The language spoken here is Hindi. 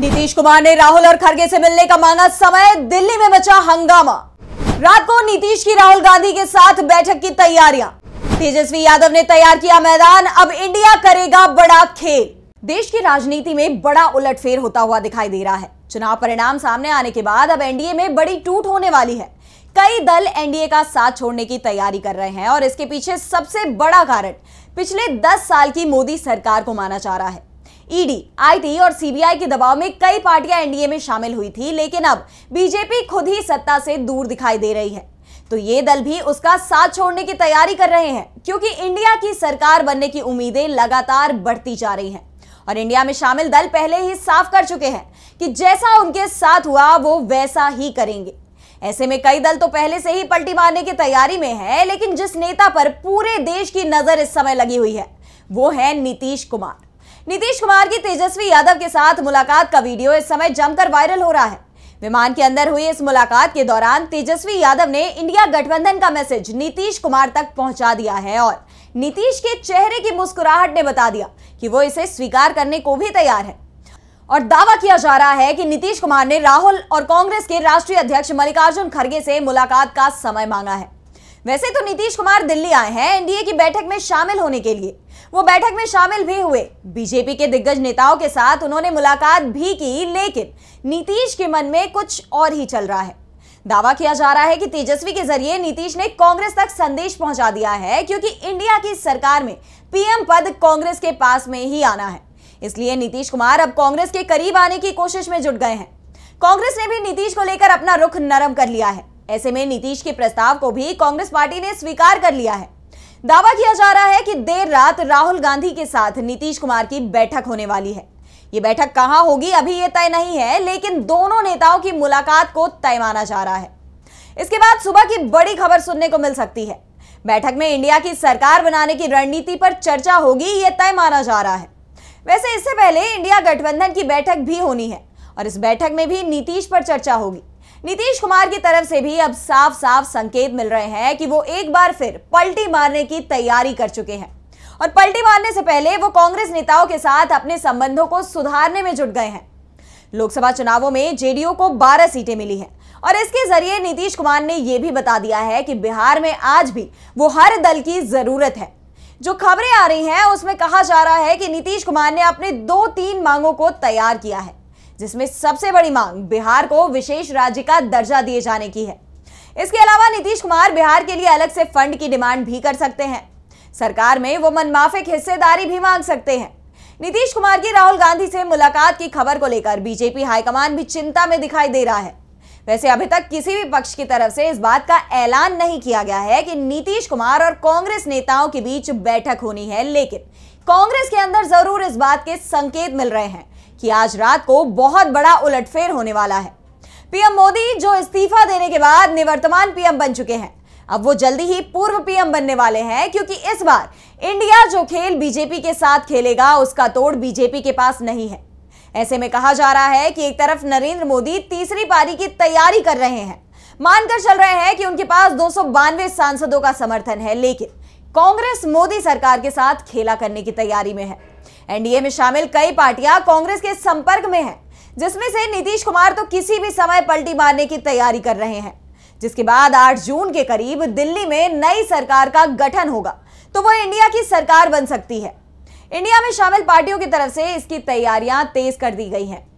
नीतीश कुमार ने राहुल और खड़गे से मिलने का मांगा समय दिल्ली में मचा हंगामा रात को नीतीश की राहुल गांधी के साथ बैठक की तैयारियां तेजस्वी यादव ने तैयार किया मैदान अब इंडिया करेगा बड़ा खेल देश की राजनीति में बड़ा उलटफेर होता हुआ दिखाई दे रहा है चुनाव परिणाम सामने आने के बाद अब एनडीए में बड़ी टूट होने वाली है कई दल एनडीए का साथ छोड़ने की तैयारी कर रहे हैं और इसके पीछे सबसे बड़ा कारण पिछले 10 साल की मोदी सरकार को माना जा रहा है ईडी आईटी और सीबीआई के दबाव में कई पार्टियां एनडीए में शामिल हुई थी लेकिन अब बीजेपी खुद ही सत्ता से दूर दिखाई दे रही है तो ये दल भी उसका साथ छोड़ने की तैयारी कर रहे हैं क्योंकि इंडिया की सरकार बनने की उम्मीदें लगातार बढ़ती जा रही हैं और इंडिया में शामिल दल पहले ही साफ कर चुके हैं कि जैसा उनके साथ हुआ वो वैसा ही करेंगे ऐसे में कई दल तो पहले से ही पलटी मारने की तैयारी में है लेकिन जिस नेता पर पूरे देश की नजर इस समय लगी हुई है वो है नीतीश कुमार नीतीश कुमार की तेजस्वी यादव के साथ मुलाकात का वीडियो इस समय जमकर वायरल हो रहा है विमान के अंदर हुई इस मुलाकात के दौरान तेजस्वी यादव ने इंडिया गठबंधन का मैसेज नीतीश कुमार तक पहुंचा दिया है और नीतीश के चेहरे की मुस्कुराहट ने बता दिया कि वो इसे स्वीकार करने को भी तैयार है और दावा किया जा रहा है कि नीतीश कुमार ने राहुल और कांग्रेस के राष्ट्रीय अध्यक्ष मल्लिकार्जुन खड़गे से मुलाकात का समय मांगा है वैसे तो नीतीश कुमार दिल्ली आए हैं एनडीए की बैठक में शामिल होने के लिए वो बैठक में शामिल भी हुए बीजेपी के दिग्गज नेताओं के साथ उन्होंने मुलाकात भी की लेकिन नीतीश के मन में कुछ और ही चल रहा है दावा किया जा रहा है कि तेजस्वी के जरिए नीतीश ने कांग्रेस तक संदेश पहुंचा दिया है क्योंकि इंडिया की सरकार में पीएम पद कांग्रेस के पास में ही आना है इसलिए नीतीश कुमार अब कांग्रेस के करीब आने की कोशिश में जुट गए हैं कांग्रेस ने भी नीतीश को लेकर अपना रुख नरम कर लिया है ऐसे में नीतीश के प्रस्ताव को भी कांग्रेस पार्टी ने स्वीकार कर लिया है दावा किया जा रहा है कि देर रात राहुल गांधी के साथ नीतीश कुमार की बैठक होने वाली है ये बैठक कहां होगी अभी ये तय नहीं है लेकिन दोनों नेताओं की मुलाकात को तय माना जा रहा है इसके बाद सुबह की बड़ी खबर सुनने को मिल सकती है बैठक में इंडिया की सरकार बनाने की रणनीति पर चर्चा होगी ये तय माना जा रहा है वैसे इससे पहले इंडिया गठबंधन की बैठक भी होनी है और इस बैठक में भी नीतीश पर चर्चा होगी नीतीश कुमार की तरफ से भी अब साफ साफ संकेत मिल रहे हैं कि वो एक बार फिर पलटी मारने की तैयारी कर चुके हैं और पलटी मारने से पहले वो कांग्रेस नेताओं के साथ अपने संबंधों को सुधारने में जुट गए हैं लोकसभा चुनावों में जेडीयू को 12 सीटें मिली हैं और इसके जरिए नीतीश कुमार ने यह भी बता दिया है कि बिहार में आज भी वो हर दल की जरूरत है जो खबरें आ रही हैं उसमें कहा जा रहा है कि नीतीश कुमार ने अपने दो तीन मांगों को तैयार किया है जिसमें सबसे बड़ी मांग बिहार को विशेष राज्य का दर्जा दिए जाने की है इसके अलावा नीतीश कुमार बिहार के लिए अलग से फंड की डिमांड भी कर सकते हैं सरकार में वो मनमाफिक हिस्सेदारी भी मांग सकते हैं नीतीश कुमार की राहुल गांधी से मुलाकात की खबर को लेकर बीजेपी हाईकमान भी चिंता में दिखाई दे रहा है वैसे अभी तक किसी भी पक्ष की तरफ से इस बात का ऐलान नहीं किया गया है कि नीतीश कुमार और कांग्रेस नेताओं के बीच बैठक होनी है लेकिन कांग्रेस के अंदर जरूर इस बात के संकेत मिल रहे हैं कि आज रात को बहुत बड़ा उलटफेर होने वाला है पीएम मोदी जो इस्तीफा देने के बाद निवर्तमान पीएम बन चुके हैं अब वो जल्दी ही पूर्व पीएम बनने वाले हैं क्योंकि इस बार इंडिया जो खेल बीजेपी के साथ खेलेगा उसका तोड़ बीजेपी के पास नहीं है ऐसे में कहा जा रहा है कि एक तरफ नरेंद्र मोदी तीसरी पारी की तैयारी कर रहे हैं मानकर चल रहे हैं कि उनके पास दो सांसदों का समर्थन है लेकिन कांग्रेस मोदी सरकार के साथ खेला करने की तैयारी में है एनडीए में शामिल कई पार्टियां कांग्रेस के संपर्क में हैं, जिसमें से नीतीश कुमार तो किसी भी समय पलटी मारने की तैयारी कर रहे हैं जिसके बाद 8 जून के करीब दिल्ली में नई सरकार का गठन होगा तो वह इंडिया की सरकार बन सकती है इंडिया में शामिल पार्टियों की तरफ से इसकी तैयारियां तेज कर दी गई हैं